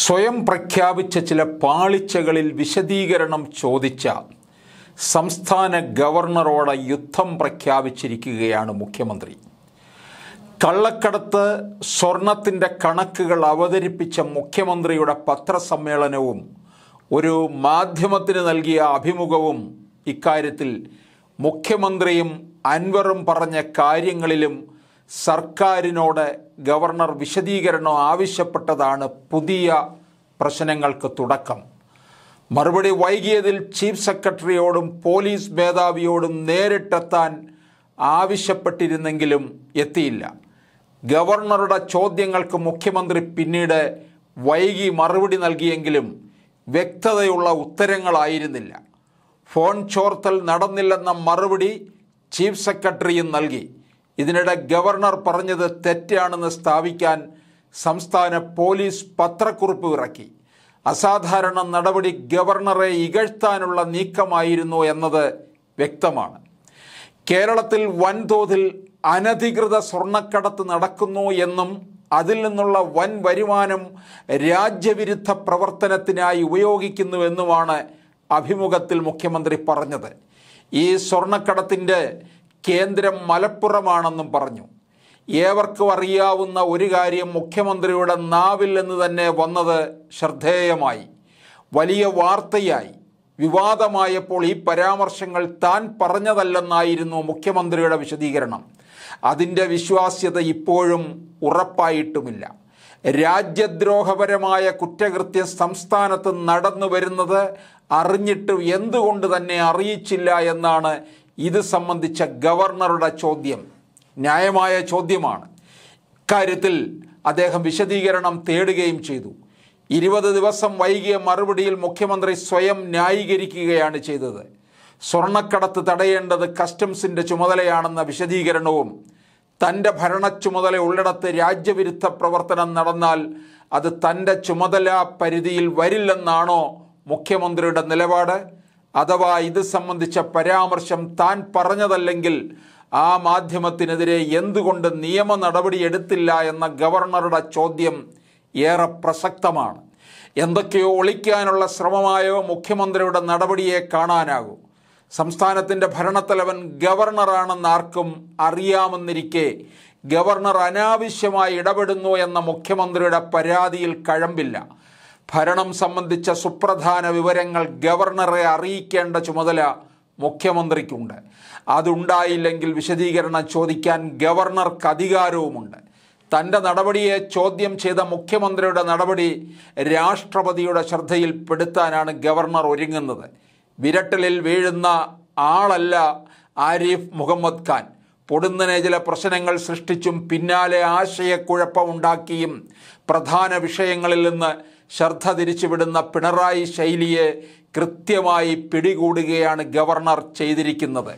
സ്വയം പ്രഖ്യാപിച്ച ചില പാളിച്ചകളിൽ വിശദീകരണം ചോദിച്ച സംസ്ഥാന ഗവർണറോട് യുദ്ധം പ്രഖ്യാപിച്ചിരിക്കുകയാണ് മുഖ്യമന്ത്രി കള്ളക്കടത്ത് സ്വർണത്തിൻ്റെ കണക്കുകൾ അവതരിപ്പിച്ച മുഖ്യമന്ത്രിയുടെ പത്രസമ്മേളനവും ഒരു മാധ്യമത്തിന് നൽകിയ അഭിമുഖവും ഇക്കാര്യത്തിൽ മുഖ്യമന്ത്രിയും അൻവറും പറഞ്ഞ കാര്യങ്ങളിലും സർക്കാരിനോട് ഗവർണർ വിശദീകരണം ആവശ്യപ്പെട്ടതാണ് പുതിയ പ്രശ്നങ്ങൾക്ക് തുടക്കം മറുപടി വൈകിയതിൽ ചീഫ് സെക്രട്ടറിയോടും പോലീസ് മേധാവിയോടും നേരിട്ടെത്താൻ ആവശ്യപ്പെട്ടിരുന്നെങ്കിലും എത്തിയില്ല ഗവർണറുടെ ചോദ്യങ്ങൾക്ക് മുഖ്യമന്ത്രി പിന്നീട് വൈകി മറുപടി നൽകിയെങ്കിലും വ്യക്തതയുള്ള ഉത്തരങ്ങളായിരുന്നില്ല ഫോൺ ചോർത്തൽ നടന്നില്ലെന്ന മറുപടി ചീഫ് സെക്രട്ടറിയും നൽകി ഇതിനിടെ ഗവർണർ പറഞ്ഞത് തെറ്റാണെന്ന് സ്ഥാപിക്കാൻ സംസ്ഥാന പോലീസ് പത്രക്കുറിപ്പ് ഇറക്കി അസാധാരണ നടപടി ഗവർണറെ ഇകഴ്ത്താനുള്ള നീക്കമായിരുന്നു എന്നത് വ്യക്തമാണ് കേരളത്തിൽ വൻതോതിൽ അനധികൃത സ്വർണ്ണക്കടത്ത് നടക്കുന്നു എന്നും അതിൽ നിന്നുള്ള വൻ വരുമാനം രാജ്യവിരുദ്ധ പ്രവർത്തനത്തിനായി ഉപയോഗിക്കുന്നുവെന്നുമാണ് അഭിമുഖത്തിൽ മുഖ്യമന്ത്രി പറഞ്ഞത് ഈ സ്വർണ്ണക്കടത്തിൻ്റെ കേന്ദ്രം മലപ്പുറമാണെന്നും പറഞ്ഞു ഏവർക്കും അറിയാവുന്ന ഒരു കാര്യം മുഖ്യമന്ത്രിയുടെ നാവിൽ നിന്ന് തന്നെ വന്നത് ശ്രദ്ധേയമായി വലിയ വാർത്തയായി വിവാദമായപ്പോൾ ഈ പരാമർശങ്ങൾ താൻ പറഞ്ഞതല്ലെന്നായിരുന്നു മുഖ്യമന്ത്രിയുടെ വിശദീകരണം അതിൻ്റെ വിശ്വാസ്യത ഇപ്പോഴും ഉറപ്പായിട്ടുമില്ല രാജ്യദ്രോഹപരമായ കുറ്റകൃത്യം സംസ്ഥാനത്ത് നടന്നു വരുന്നത് അറിഞ്ഞിട്ട് എന്തുകൊണ്ട് തന്നെ അറിയിച്ചില്ല എന്നാണ് ഇത് സംബന്ധിച്ച ഗവർണറുടെ ചോദ്യം ന്യായമായ ചോദ്യമാണ് ഇക്കാര്യത്തിൽ അദ്ദേഹം വിശദീകരണം തേടുകയും ചെയ്തു ഇരുപത് ദിവസം വൈകിയ മറുപടിയിൽ മുഖ്യമന്ത്രി സ്വയം ന്യായീകരിക്കുകയാണ് ചെയ്തത് സ്വർണ്ണക്കടത്ത് തടയേണ്ടത് കസ്റ്റംസിൻ്റെ ചുമതലയാണെന്ന വിശദീകരണവും തൻ്റെ ഭരണ ചുമതല ഉള്ളിടത്ത് രാജ്യവിരുദ്ധ പ്രവർത്തനം നടന്നാൽ അത് തൻ്റെ ചുമതല പരിധിയിൽ വരില്ലെന്നാണോ മുഖ്യമന്ത്രിയുടെ നിലപാട് അഥവാ ഇത് സംബന്ധിച്ച പരാമർശം താൻ പറഞ്ഞതല്ലെങ്കിൽ ആ മാധ്യമത്തിനെതിരെ എന്തുകൊണ്ട് നിയമ നടപടി എടുത്തില്ല എന്ന ഗവർണറുടെ ചോദ്യം ഏറെ പ്രസക്തമാണ് എന്തൊക്കെയോ ഒളിക്കാനുള്ള ശ്രമമായോ മുഖ്യമന്ത്രിയുടെ നടപടിയെ കാണാനാകൂ സംസ്ഥാനത്തിൻ്റെ ഭരണത്തലവൻ ഗവർണറാണെന്ന് ആർക്കും അറിയാമെന്നിരിക്കെ ഗവർണർ അനാവശ്യമായി ഇടപെടുന്നു എന്ന മുഖ്യമന്ത്രിയുടെ പരാതിയിൽ കഴമ്പില്ല ഭരണം സംബന്ധിച്ച സുപ്രധാന വിവരങ്ങൾ ഗവർണറെ അറിയിക്കേണ്ട ചുമതല മുഖ്യമന്ത്രിക്കുണ്ട് അതുണ്ടായില്ലെങ്കിൽ വിശദീകരണം ചോദിക്കാൻ ഗവർണർക്ക് അധികാരവുമുണ്ട് തൻ്റെ നടപടിയെ ചോദ്യം ചെയ്ത മുഖ്യമന്ത്രിയുടെ നടപടി രാഷ്ട്രപതിയുടെ ശ്രദ്ധയിൽപ്പെടുത്താനാണ് ഗവർണർ ഒരുങ്ങുന്നത് വിരട്ടലിൽ വീഴുന്ന ആളല്ല ആരിഫ് മുഹമ്മദ് ഖാൻ പൊടുന്നനെ ചില പ്രശ്നങ്ങൾ സൃഷ്ടിച്ചും പിന്നാലെ ആശയക്കുഴപ്പമുണ്ടാക്കിയും പ്രധാന വിഷയങ്ങളിൽ നിന്ന് ശ്രദ്ധ തിരിച്ചുവിടുന്ന പിണറായി ശൈലിയെ കൃത്യമായി പിടികൂടുകയാണ് ഗവർണർ ചെയ്തിരിക്കുന്നത്